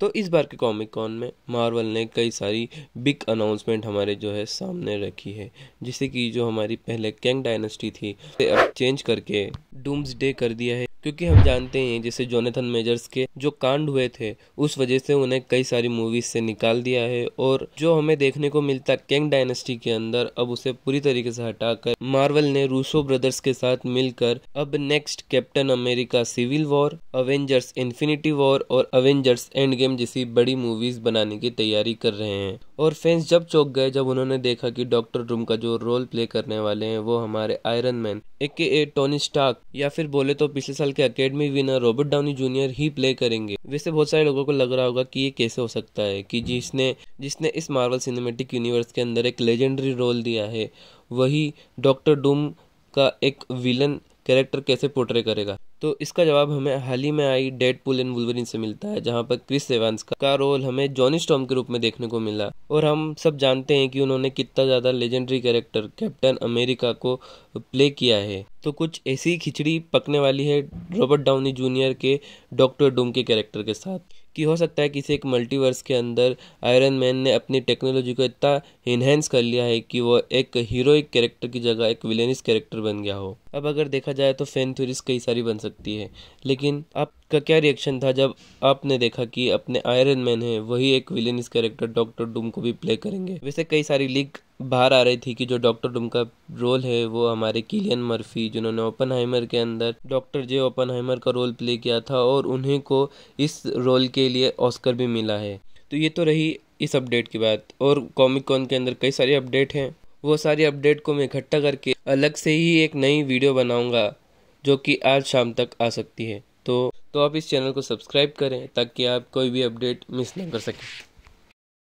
तो इस बार के कॉमिक कॉन में मार्वल ने कई सारी बिग अनाउंसमेंट हमारे जो है सामने रखी है जिससे कि जो हमारी पहले कैंग डायनेस्टी थी अब चेंज करके डूम्स डे कर दिया है क्योंकि हम जानते हैं जैसे जोनेथन मेजर्स के जो कांड हुए थे उस वजह से उन्हें कई सारी मूवीज से निकाल दिया है और जो हमें देखने को मिलता किंग डायनेस्टी के अंदर अब उसे पूरी तरीके से हटाकर मार्वल ने रूसो ब्रदर्स के साथ मिलकर अब next Captain America Civil War Avengers Infinity War और अवेंजर्स एंड गेम जैसी बड़ी मूवीज बनाने की तैयारी कर रहे हैं और फैंस जब चौक गए जब उन्होंने देखा कि डॉक्टर रूम का जो रोल प्ले करने वाले हैं वो हमारे आयरन मैन ए के ए टोनी स्टार्क या फिर बोले तो पिछले साल के Academy winner Robert Downey Junior ही प्ले करेंगे वैसे बहुत सारे लोगों को लग रहा होगा कि ये कैसे हो सकता है कि जिसने जिसने इस मार्वल सिनेमेटिक यूनिवर्स के अंदर एक लेजेंडरी रोल दिया है वही डॉक्टर डूम का एक विलन कैरेक्टर कैसे पोर्ट्रे करेगा तो इसका जवाब हमें हाल ही में आई डेड पुल एंड वुलवरिन से मिलता है जहाँ पर क्रिस एवांस का, का रोल हमें जॉनी स्टॉम के रूप में देखने को मिला और हम सब जानते हैं कि उन्होंने कितना ज़्यादा लेजेंडरी कैरेक्टर कैप्टन अमेरिका को प्ले किया है तो कुछ ऐसी खिचड़ी पकने वाली है रॉबर्ट डाउनी जूनियर के डॉक्टर डूम के कैरेक्टर के साथ कि हो सकता है किसी एक मल्टीवर्स के अंदर आयरन मैन ने अपनी टेक्नोलॉजी को इतना इन्हेंस कर लिया है कि वो एक हीरोइक कैरेक्टर की जगह एक विलेनिस कैरेक्टर बन गया हो अब अगर देखा जाए तो फ़ैन थ्योरीज कई सारी बन सकती है लेकिन आपका क्या रिएक्शन था जब आपने देखा कि अपने आयरन मैन है वही एक इस कैरेक्टर डॉक्टर डूम को भी प्ले करेंगे वैसे कई सारी लीक बाहर आ रही थी कि जो डॉक्टर डूम का रोल है वो हमारे किलियन मर्फी जिन्होंने ओपन हाइमर के अंदर डॉक्टर जे ओपन हाइमर का रोल प्ले किया था और उन्हीं को इस रोल के लिए ऑस्कर भी मिला है तो ये तो रही इस अपडेट की बात और कॉमिक कॉन के अंदर कई सारे अपडेट हैं वो सारी अपडेट को मैं इकट्ठा करके अलग से ही एक नई वीडियो बनाऊंगा जो कि आज शाम तक आ सकती है तो तो आप इस चैनल को सब्सक्राइब करें ताकि आप कोई भी अपडेट मिस ना कर सकें